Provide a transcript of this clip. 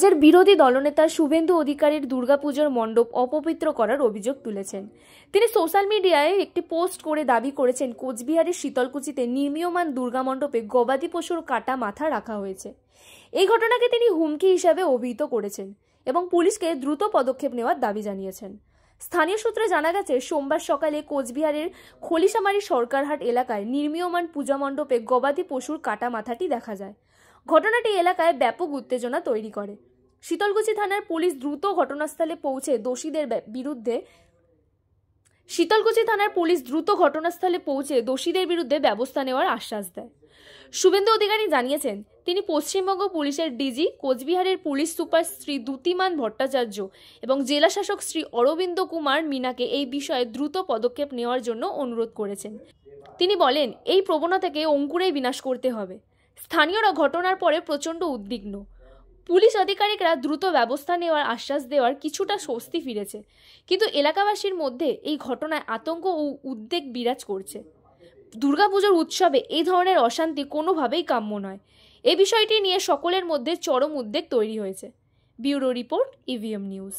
রাজ্যের বিরোধী দলনেতা শুভেন্দু অধিকারীর দুর্গাপুজোর মণ্ডপ অপবিত্র করার অভিযোগ তুলেছেন তিনি সোশ্যাল মিডিয়ায় একটি পোস্ট করে দাবি করেছেন কোচবিহারের শীতলকুচিতে নির্মীয়মান দুর্গা মণ্ডপে গবাদি পশুর কাটা মাথা রাখা হয়েছে এই ঘটনাকে তিনি হুমকি হিসাবে অভিহিত করেছেন এবং পুলিশকে দ্রুত পদক্ষেপ নেওয়ার দাবি জানিয়েছেন স্থানীয় সূত্রে জানা গেছে সোমবার সকালে কোচবিহারের খলিশামারি সরকারহাট এলাকায় নির্মীয়মান পূজা মণ্ডপে গবাদি পশুর কাটা মাথাটি দেখা যায় ঘটনাটি এলাকায় ব্যাপক উত্তেজনা তৈরি করে শীতলকুচি থানার পুলিশ দ্রুত ঘটনাস্থলে পৌঁছে দোষীদের বিরুদ্ধে শীতলকুচি থানার পুলিশ দ্রুত ঘটনাস্থলে পৌঁছে দোষীদের বিরুদ্ধে ব্যবস্থা নেওয়ার আশ্বাস দেয় শুভেন্দু অধিকারী জানিয়েছেন তিনি পশ্চিমবঙ্গ পুলিশের ডিজি কোচবিহারের পুলিশ সুপার শ্রী দ্যুতিমান ভট্টাচার্য এবং জেলা শাসক শ্রী অরবিন্দ কুমার মিনাকে এই বিষয়ে দ্রুত পদক্ষেপ নেওয়ার জন্য অনুরোধ করেছেন তিনি বলেন এই প্রবণতাকে অঙ্কুরেই বিনাশ করতে হবে স্থানীয়রা ঘটনার পরে প্রচণ্ড উদ্বিগ্ন পুলিশ আধিকারিকরা দ্রুত ব্যবস্থা নেওয়ার আশ্বাস দেওয়ার কিছুটা স্বস্তি ফিরেছে কিন্তু এলাকাবাসীর মধ্যে এই ঘটনায় আতঙ্ক ও উদ্বেগ বিরাজ করছে দুর্গাপুজোর উৎসবে এই ধরনের অশান্তি কোনোভাবেই কাম্য নয় এ বিষয়টি নিয়ে সকলের মধ্যে চরম উদ্বেগ তৈরি হয়েছে bureau report EVM e news